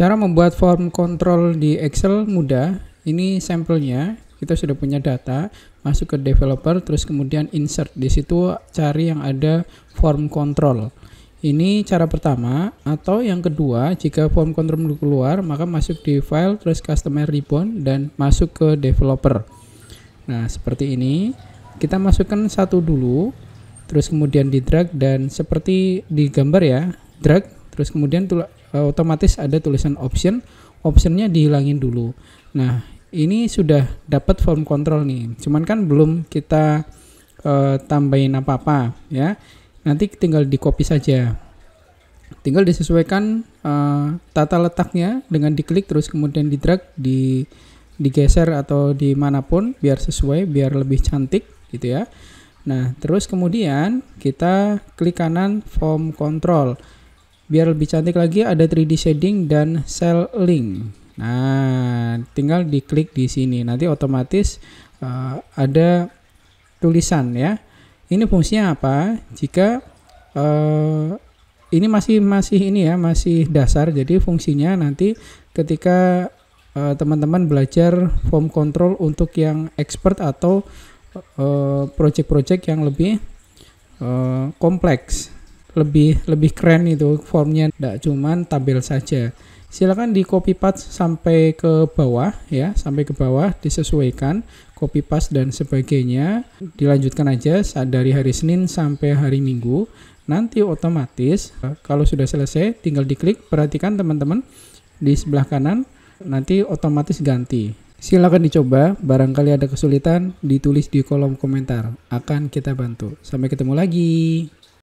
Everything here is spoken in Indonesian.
Cara membuat form kontrol di Excel mudah. Ini sampelnya, kita sudah punya data, masuk ke developer, terus kemudian insert. Di situ cari yang ada form control. Ini cara pertama, atau yang kedua, jika form control belum keluar, maka masuk di file, terus customer ribbon, dan masuk ke developer. Nah, seperti ini. Kita masukkan satu dulu, terus kemudian di drag, dan seperti di gambar ya, drag, terus kemudian tula, uh, otomatis ada tulisan option optionnya dihilangin dulu nah ini sudah dapat form control nih cuman kan belum kita uh, tambahin apa apa ya nanti tinggal di copy saja tinggal disesuaikan uh, tata letaknya dengan diklik terus kemudian di drag di digeser atau dimanapun biar sesuai biar lebih cantik gitu ya Nah, terus kemudian kita klik kanan form control biar lebih cantik lagi ada 3D shading dan cell link nah tinggal diklik di sini nanti otomatis uh, ada tulisan ya ini fungsinya apa jika uh, ini masih masih ini ya masih dasar jadi fungsinya nanti ketika eh, teman-teman uh, belajar form control untuk yang expert atau uh, project-project yang lebih uh, kompleks lebih lebih keren itu formnya tidak cuman tabel saja silakan di copy paste sampai ke bawah ya sampai ke bawah disesuaikan copy paste dan sebagainya dilanjutkan aja dari hari Senin sampai hari Minggu nanti otomatis kalau sudah selesai tinggal diklik perhatikan teman-teman di sebelah kanan nanti otomatis ganti silakan dicoba barangkali ada kesulitan ditulis di kolom komentar akan kita bantu sampai ketemu lagi